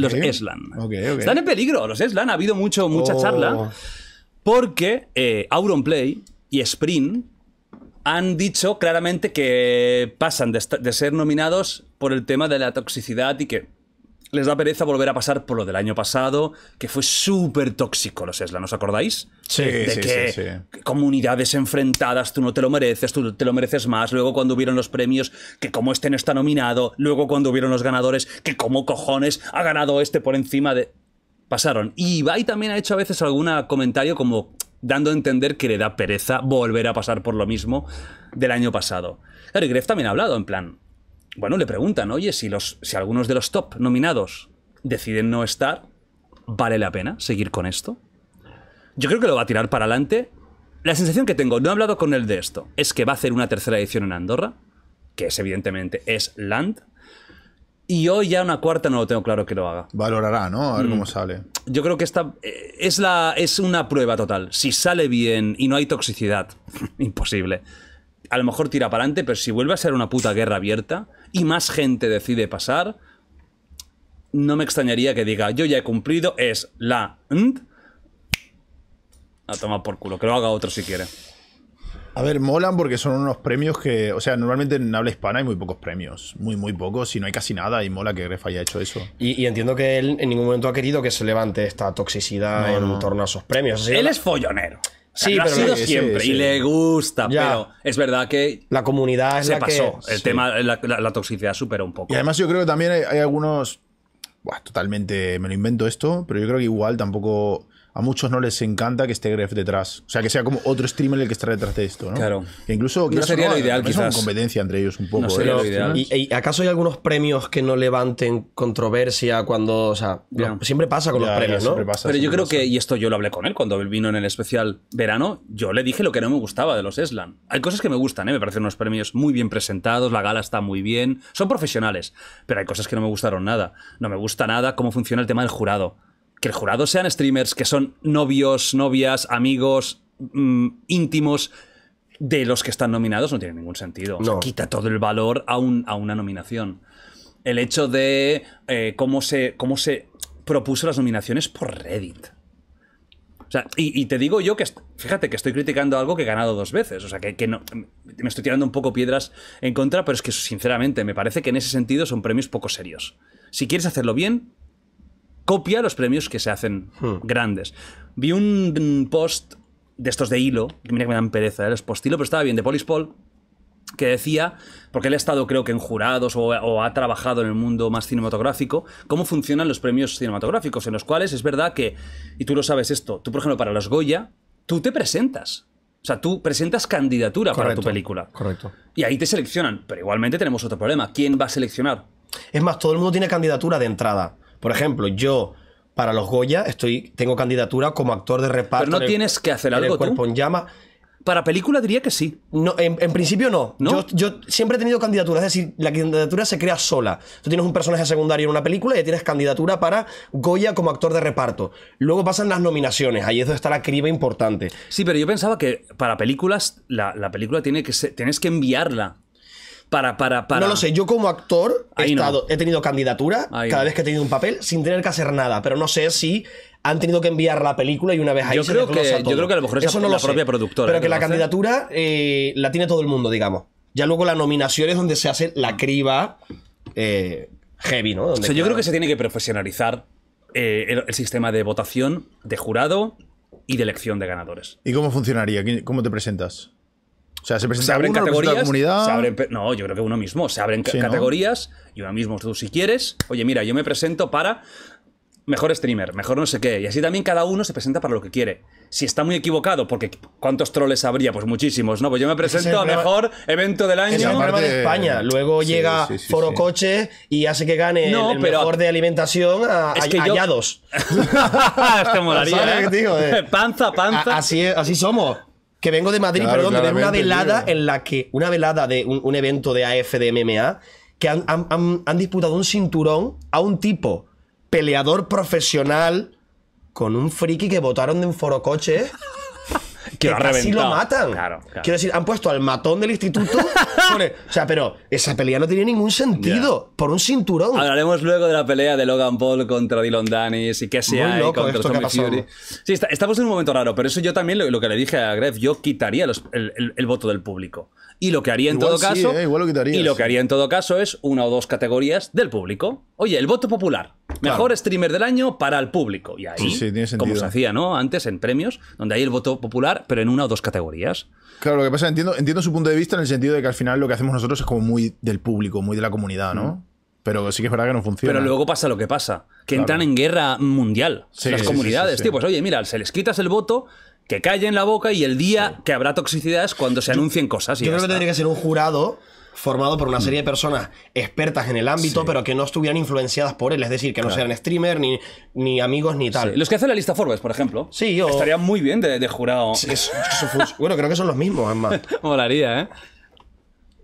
Los Eslan. Están en peligro, los Eslan. Ha habido mucho, mucha oh. charla porque eh, Auronplay y Sprint han dicho claramente que pasan de ser nominados por el tema de la toxicidad y que les da pereza volver a pasar por lo del año pasado, que fue súper tóxico los Esla, ¿no os acordáis? Sí, de sí, que Comunidades enfrentadas, tú no te lo mereces, tú te lo mereces más. Luego cuando hubieron los premios, que como este no está nominado. Luego cuando hubieron los ganadores, que como cojones ha ganado este por encima de... Pasaron. Y Ibai también ha hecho a veces algún comentario como dando a entender que le da pereza volver a pasar por lo mismo del año pasado. Claro, y Gref también ha hablado en plan, bueno, le preguntan, oye, si, los, si algunos de los top nominados deciden no estar, ¿vale la pena seguir con esto? Yo creo que lo va a tirar para adelante. La sensación que tengo, no he hablado con él de esto, es que va a hacer una tercera edición en Andorra, que es evidentemente es Land. Y hoy ya una cuarta no lo tengo claro que lo haga. Valorará, ¿no? A ver cómo mm. sale. Yo creo que esta eh, es, la, es una prueba total. Si sale bien y no hay toxicidad, imposible. A lo mejor tira para adelante, pero si vuelve a ser una puta guerra abierta, y más gente decide pasar, no me extrañaría que diga, yo ya he cumplido, es la... a tomar por culo, que lo haga otro si quiere. A ver, molan porque son unos premios que, o sea, normalmente en habla hispana hay muy pocos premios, muy, muy pocos, y no hay casi nada, y mola que Grefa haya hecho eso. Y, entiendo que él en ningún momento ha querido que se levante esta toxicidad en torno a esos premios. él es follonero. Sí, ha sido siempre y le gusta, pero es verdad que la comunidad se pasó. el tema, la, toxicidad superó un poco. Y además yo creo que también hay, algunos, totalmente me lo invento esto, pero yo creo que igual tampoco a muchos no les encanta que esté Gref detrás. O sea, que sea como otro streamer el que está detrás de esto, ¿no? Claro. incluso no sería lo ideal, quizás. Es competencia entre ellos un poco. ¿eh? sería lo ideal. ¿Y, acaso hay algunos premios que no levanten controversia cuando, o sea, siempre pasa con los premios, Pero yo creo que y esto yo lo hablé con él cuando él vino en el especial verano, yo le dije lo que no me gustaba de los Eslan. Hay cosas que me gustan, ¿eh? me parecen unos premios muy bien presentados, la gala está muy bien, son profesionales, pero hay cosas que no me gustaron nada. No me gusta nada cómo funciona el tema del jurado que el jurado sean streamers que son novios, novias, amigos, mm, íntimos de los que están nominados no tiene ningún sentido. No. quita todo el valor a, a, una nominación. El hecho de eh, cómo, se, cómo se propuso las nominaciones por Reddit. O sea, y, te digo yo que, fíjate, que estoy criticando algo que he ganado dos veces. O sea, que, que, no, me estoy tirando un poco piedras en contra, pero es que, sinceramente, me parece que en ese sentido son premios poco serios. Si quieres hacerlo bien, copia los premios que se hacen hmm. grandes. Vi un post de estos de hilo, que mira que me dan pereza, ¿eh? post hilo, pero estaba bien, de Polis Paul, que decía, porque él ha estado creo que en jurados o, ha trabajado en el mundo más cinematográfico, cómo funcionan los premios cinematográficos, en los cuales es verdad que, y tú lo sabes esto, tú por ejemplo para los Goya, tú te presentas. O sea, tú presentas candidatura para tu película. Correcto. Y ahí te seleccionan, pero igualmente tenemos otro problema. ¿Quién va a seleccionar? Es más, todo el mundo tiene candidatura de entrada. Por ejemplo, yo para los Goya estoy, tengo candidatura como actor de reparto. Pero no tienes que hacer algo. tú. llama. Para película diría que sí. No, en, principio no. ¿No? Yo, siempre he tenido candidaturas, es decir, la candidatura se crea sola. Tú tienes un personaje secundario en una película y tienes candidatura para Goya como actor de reparto. Luego pasan las nominaciones, ahí es donde está la criba importante. Sí, pero yo pensaba que para películas la, película tiene que tienes que enviarla para, para, para. No lo sé, yo como actor he, tenido candidatura cada vez que he tenido un papel sin tener que hacer nada, pero no sé si han tenido que enviar la película y una vez ahí Yo creo que- yo creo que a lo mejor es la- propia productora pero que la candidatura eh, la tiene todo el mundo digamos ya luego la nominación es donde se hace la criba eh, heavy no yo creo que se tiene que profesionalizar eh, el, sistema de votación, de jurado y de elección de ganadores. ¿Y cómo funcionaría? ¿Cómo te presentas? O sea, se presenta se abren categorías, comunidad. no, yo creo que uno mismo. Se abren categorías y uno mismo, tú si quieres, oye, mira, yo me presento para mejor streamer, mejor no sé qué. Y así también cada uno se presenta para lo que quiere. Si está muy equivocado, porque ¿cuántos troles habría? Pues muchísimos, ¿no? Pues yo me presento a mejor evento del año. Es el de España. Luego llega Foro Coche y hace que gane el, mejor de alimentación a, es es que molaría. ¿eh? Panza, panza. así, así somos que vengo de Madrid, perdón, de una velada en la que, una velada de un, evento de AF de MMA, que han, disputado un cinturón a un tipo peleador profesional con un friki que votaron de un forocoche ¿eh? que lo matan. Quiero decir, han puesto al matón del instituto. o sea, pero esa pelea no tenía ningún sentido por un cinturón. Hablaremos luego de la pelea de Logan Paul contra Dylan Danis y qué sea Sí, estamos en un momento raro, pero eso yo también lo, que le dije a Gref, yo quitaría el, voto del público. Y lo que haría en todo caso. Eh, y lo que haría en todo caso es una o dos categorías del público. Oye, el voto popular. Mejor streamer del año para el público. Y ahí, como se hacía, ¿no? Antes en premios, donde hay el voto popular, pero en una o dos categorías. Claro, lo que pasa, entiendo, entiendo su punto de vista en el sentido de que al final lo que hacemos nosotros es como muy del público, muy de la comunidad, ¿no? Mm. Pero sí que es verdad que no funciona. Pero luego pasa lo que pasa, que entran en guerra mundial las comunidades. Tío, pues, oye, mira, se les quitas el voto, que en la boca y el día que habrá toxicidad es cuando se anuncien cosas. Y yo creo que tendría que ser un jurado formado por una mm. serie de personas expertas en el ámbito, pero que no estuvieran influenciadas por él. Es decir, que no sean streamer, ni, ni amigos, ni tal. Los que hacen la lista Forbes, por ejemplo. Sí, Estaría muy bien de, jurado. bueno, creo que son los mismos, además. Molaría, ¿eh?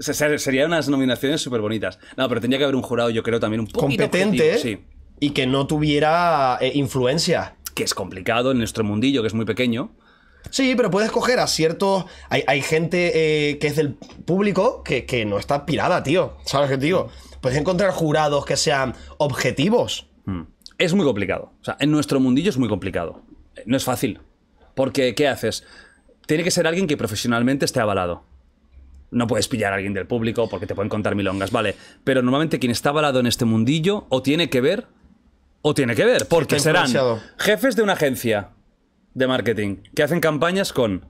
Serían unas nominaciones súper bonitas. No, pero tendría que haber un jurado, yo creo, también un poco competente y que no tuviera eh, influencia. Que es complicado en nuestro mundillo, que es muy pequeño. Sí, pero puedes coger a ciertos. Hay, gente eh, que es del público que, no está pirada, tío. ¿Sabes qué digo? Puedes encontrar jurados que sean objetivos. Hmm. Es muy complicado. O sea, en nuestro mundillo es muy complicado. Eh, no es fácil. Porque, ¿qué haces? Tiene que ser alguien que profesionalmente esté avalado. No puedes pillar a alguien del público porque te pueden contar milongas, vale. Pero normalmente quien está avalado en este mundillo o tiene que ver, o tiene que ver, porque serán jefes de una agencia, de marketing que hacen campañas con.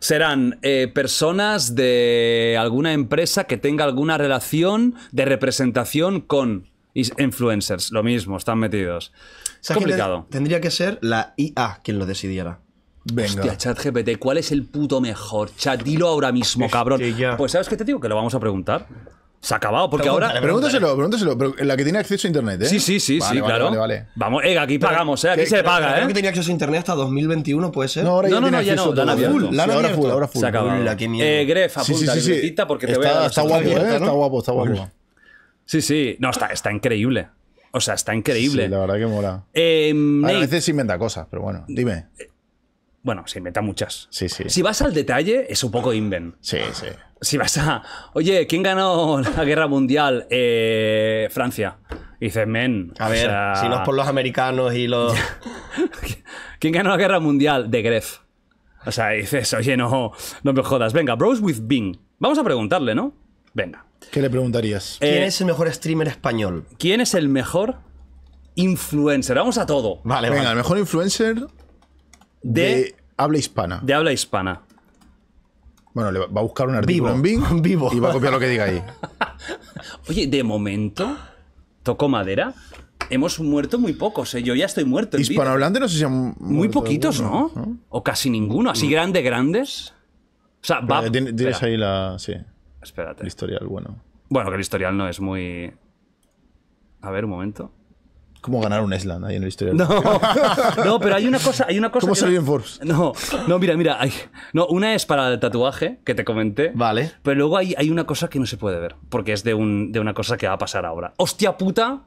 Serán eh, personas de alguna empresa que tenga alguna relación de representación con influencers. Lo mismo, están metidos. Es complicado. Tendría que ser la IA quien lo decidiera. Venga. chat ChatGPT, ¿cuál es el puto mejor? Chat, dilo ahora mismo, cabrón. Pues ¿sabes qué te digo? Que lo vamos a preguntar. Se ha acabado, porque ahora. Pregúnteselo, pregúntaselo, pregúntaselo, pero la que tiene acceso a internet, ¿eh? Sí, sí, sí, sí, claro. Vale, vale. Vamos, eh, aquí pagamos, ¿eh? Aquí se paga, creo La ¿eh? que tenía acceso a internet hasta 2021, puede ser. No, ahora no, ya no, ya no. La han full, ahora full, full. Se acabó. La eh, Gref, apunta, sí, porque está, te voy a Está ¿eh? guapo, Está guapo, está guapo. Sí, sí. No, está, está increíble. O sea, está increíble. Sí, la verdad que mola. Em, a veces inventa cosas, pero bueno, dime. Bueno, se inventa muchas. Sí, sí. Si vas al detalle, es un poco Inven. Sí, sí. Si vas a. Oye, ¿quién ganó la guerra mundial? Eh, Francia. Y dices, men. A ver, si no es por los americanos y los. ¿Quién ganó la guerra mundial? De Gref. O sea, dices, oye, no, no me jodas. Venga, Bros with Bing. Vamos a preguntarle, ¿no? Venga. ¿Qué le preguntarías? Eh, ¿Quién es el mejor streamer español? ¿Quién es el mejor influencer? Vamos a todo. Vale, Venga, el mejor influencer de, habla hispana. De habla hispana. Bueno, va a buscar un artículo vivo, en Bing y va a copiar lo que diga ahí. Oye, de momento, toco madera. Hemos muerto muy pocos, ¿eh? yo ya estoy muerto. En Hispanohablante no sé si han Muy poquitos, ¿no? O casi ninguno, así grande, grandes. O sea, va. Tienes ahí la. Sí. Espérate. El historial, bueno. Bueno, que el historial no es muy. A ver, un momento. ¿Cómo un Island ahí en la historia? No, pero hay una cosa, una cosa. ¿Cómo salió en Forbes? No, no, mira, mira, no, una es para el tatuaje que te comenté. Vale. Pero luego hay, hay una cosa que no se puede ver porque es de, una cosa que va a pasar ahora. Hostia puta,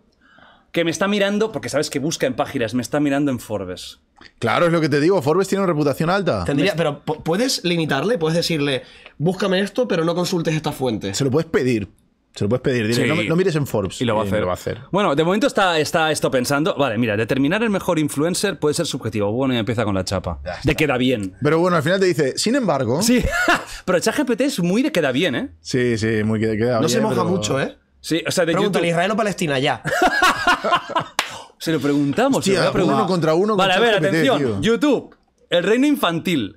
que me está mirando porque sabes que busca en páginas, me está mirando en Forbes. Claro, es lo que te digo. Forbes tiene una reputación alta. Tendría, pero puedes limitarle, puedes decirle, búscame esto, pero no consultes esta fuente. Se lo puedes pedir, se lo puedes pedir, dile, no, mires en Forbes. Y lo va, a hacer. Bueno, de momento está, está esto pensando. Vale, mira, determinar el mejor influencer puede ser subjetivo. Bueno, y empieza con la chapa. De queda bien. Pero bueno, al final te dice, sin embargo. Sí, pero ChatGPT es muy de queda bien, ¿eh? Sí, sí, muy de queda bien. No se moja mucho, ¿eh? Sí, o sea, de YouTube... Israel o Palestina, ya. se lo preguntamos. se ¿eh? Uno contra uno. Vale, a ver, atención. YouTube, el reino infantil.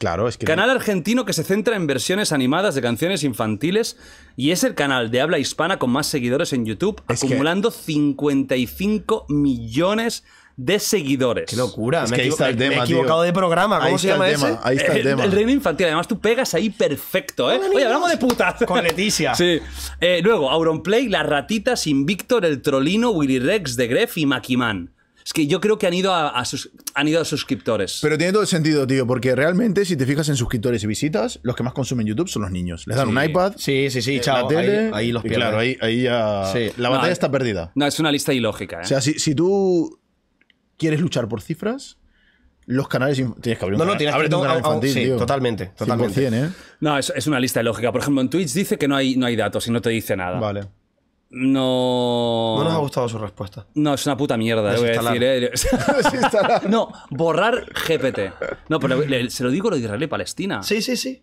Claro, es que. Canal argentino que se centra en versiones animadas de canciones infantiles y es el canal de habla hispana con más seguidores en YouTube, acumulando 55 millones de seguidores. Qué locura, me, he equivocado de programa. ¿Cómo se llama ese? Ahí está el, tema. El reino infantil. Además, tú pegas ahí perfecto, ¿eh? Oye, hablamos de putas. Con Leticia. sí. Eh, luego, Auronplay, Ratita, Sin Víctor, El Trolino, Willy Rex, The Gref y Makiman. Es que yo creo que han ido a, han ido a suscriptores. Pero tiene todo el sentido, tío, porque realmente, si te fijas en suscriptores y visitas, los que más consumen YouTube son los niños. Les dan un iPad. Sí, sí, sí, eh, La tele, ahí, los Claro, ahí, La batalla está perdida. No, es una lista ilógica. ¿eh? O sea, si, tú quieres luchar por cifras, los canales tienes que abrir no, no, tienes que, un canal infantil, tío. totalmente, totalmente. 100%, ¿eh? No, es, una lista ilógica. Por ejemplo, en Twitch dice que no hay, no hay datos y no te dice nada. Vale. No. No nos ha gustado su respuesta. No, es una puta mierda, ¿eh? no, borrar GPT. No, pero se lo digo lo de Israel y Palestina. Sí, sí, sí.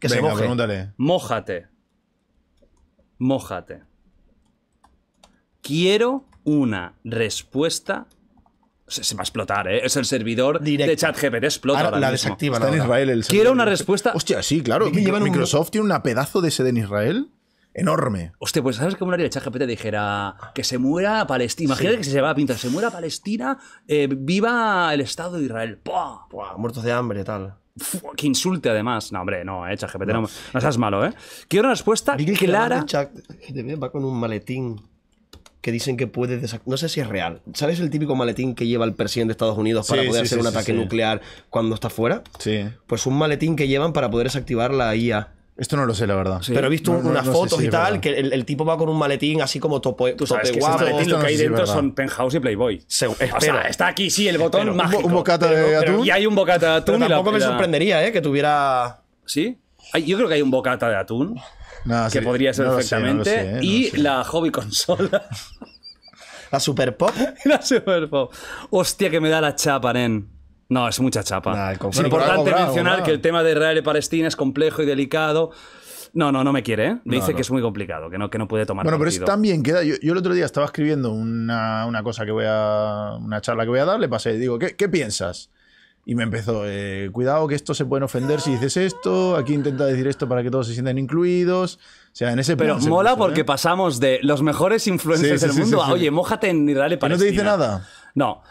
Mójate. Mójate. Quiero una respuesta. Se, va a explotar, ¿eh? Es el servidor de ChatGPT. Explota la desactiva Está Israel el Quiero una respuesta. Hostia, sí, claro. ¿Qué Microsoft tiene una pedazo de sede en Israel enorme. Hostia, pues ¿sabes de el ChatGPT dijera que se muera Palestina? Imagínate que se va a pintar, se muera Palestina, eh, viva el Estado de Israel. muertos de hambre, tal. que insulte además. No, hombre, no, eh, ChatGPT, no. seas malo, ¿eh? Quiero una respuesta clara. va con un maletín que dicen que puede no sé si es real. ¿Sabes el típico maletín que lleva el presidente de Estados Unidos para poder hacer un ataque nuclear cuando está fuera? Sí. Pues un maletín que llevan para poder desactivar la IA. Esto no lo sé, la verdad. Pero he visto unas fotos y tal, que el, tipo va con un maletín así como topo, Tú sabes tope que guapo. Maletín, lo que hay dentro son Penthouse y Playboy. Espera, está aquí, sí, el botón mágico. Un bocata de atún. y hay un bocata de atún. tampoco me sorprendería, ¿eh? Que tuviera... ¿Sí? yo creo que hay un bocata de atún. que podría ser perfectamente. Eh, y la hobby consola. ¿La Super Pop? la Super Pop. Hostia, que me da la chapa, nen. No, es mucha chapa. es importante mencionar que el tema de Israel y Palestina es complejo y delicado. No, no, no me quiere, Me ¿eh? dice que es muy complicado, que no, que no puede tomar. Bueno, pero es también queda. Yo, el otro día estaba escribiendo una, una, cosa que voy a. una charla que voy a dar, le pasé y digo, ¿qué, piensas? Y me empezó, eh, cuidado que esto se puede ofender si dices esto, aquí intenta decir esto para que todos se sientan incluidos. O sea, en ese Pero mola porque ¿eh? pasamos de los mejores influencers del mundo a, oye, mójate en Israel y Palestina. ¿No te dice nada? No.